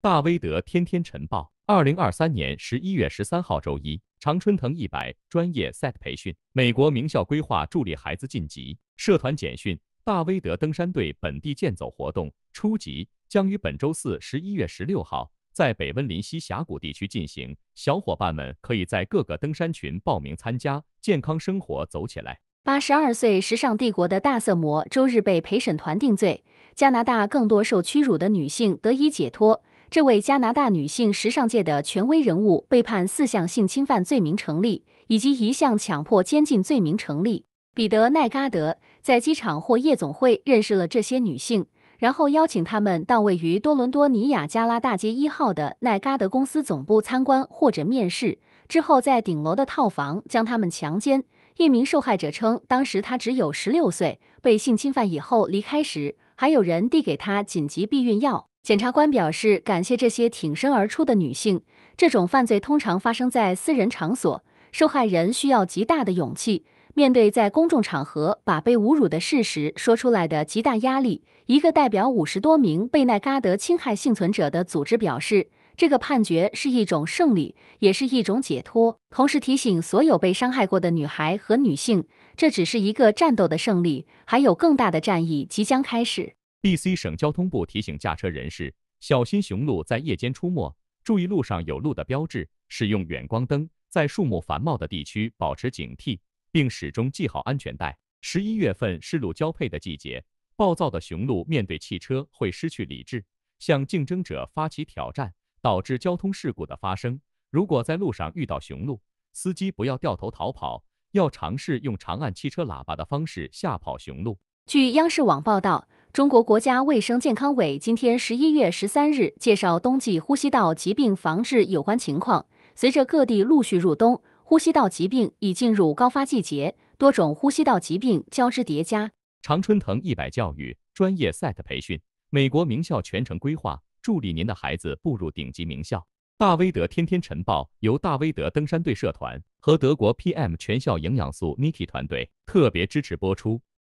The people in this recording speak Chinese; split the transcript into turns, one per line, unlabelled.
大威德天天晨报，二零二三年十一月十三号周一，常春藤一百专业赛培训，美国名校规划助力孩子晋级。社团简讯，大威德登山队本地健走活动初级将于本周四十一月十六号在北温林溪峡谷地区进行，小伙伴们可以在各个登山群报名参加，健康生活走起来。
八十二岁时尚帝国的大色魔周日被陪审团定罪，加拿大更多受屈辱的女性得以解脱。这位加拿大女性时尚界的权威人物被判四项性侵犯罪名成立，以及一项强迫监禁罪名成立。彼得奈嘎德在机场或夜总会认识了这些女性，然后邀请他们到位于多伦多尼亚加拉大街一号的奈嘎德公司总部参观或者面试，之后在顶楼的套房将他们强奸。一名受害者称，当时他只有十六岁，被性侵犯以后离开时，还有人递给他紧急避孕药。检察官表示，感谢这些挺身而出的女性。这种犯罪通常发生在私人场所，受害人需要极大的勇气面对在公众场合把被侮辱的事实说出来的极大压力。一个代表五十多名被奈嘎德侵害幸存者的组织表示，这个判决是一种胜利，也是一种解脱。同时提醒所有被伤害过的女孩和女性，这只是一个战斗的胜利，还有更大的战役即将开始。
B、C 省交通部提醒驾车人士小心雄鹿在夜间出没，注意路上有鹿的标志，使用远光灯，在树木繁茂的地区保持警惕，并始终系好安全带。十一月份是鹿交配的季节，暴躁的雄鹿面对汽车会失去理智，向竞争者发起挑战，导致交通事故的发生。如果在路上遇到雄鹿，司机不要掉头逃跑，要尝试用长按汽车喇叭的方式吓跑雄鹿。
据央视网报道。中国国家卫生健康委今天十一月十三日介绍冬季呼吸道疾病防治有关情况。随着各地陆续入冬，呼吸道疾病已进入高发季节，多种呼吸道疾病交织叠加。
常春藤一百教育专业赛的培训，美国名校全程规划，助力您的孩子步入顶级名校。大威德天天晨报由大威德登山队社团和德国 PM 全校营养素 Niki 团队特别支持播出。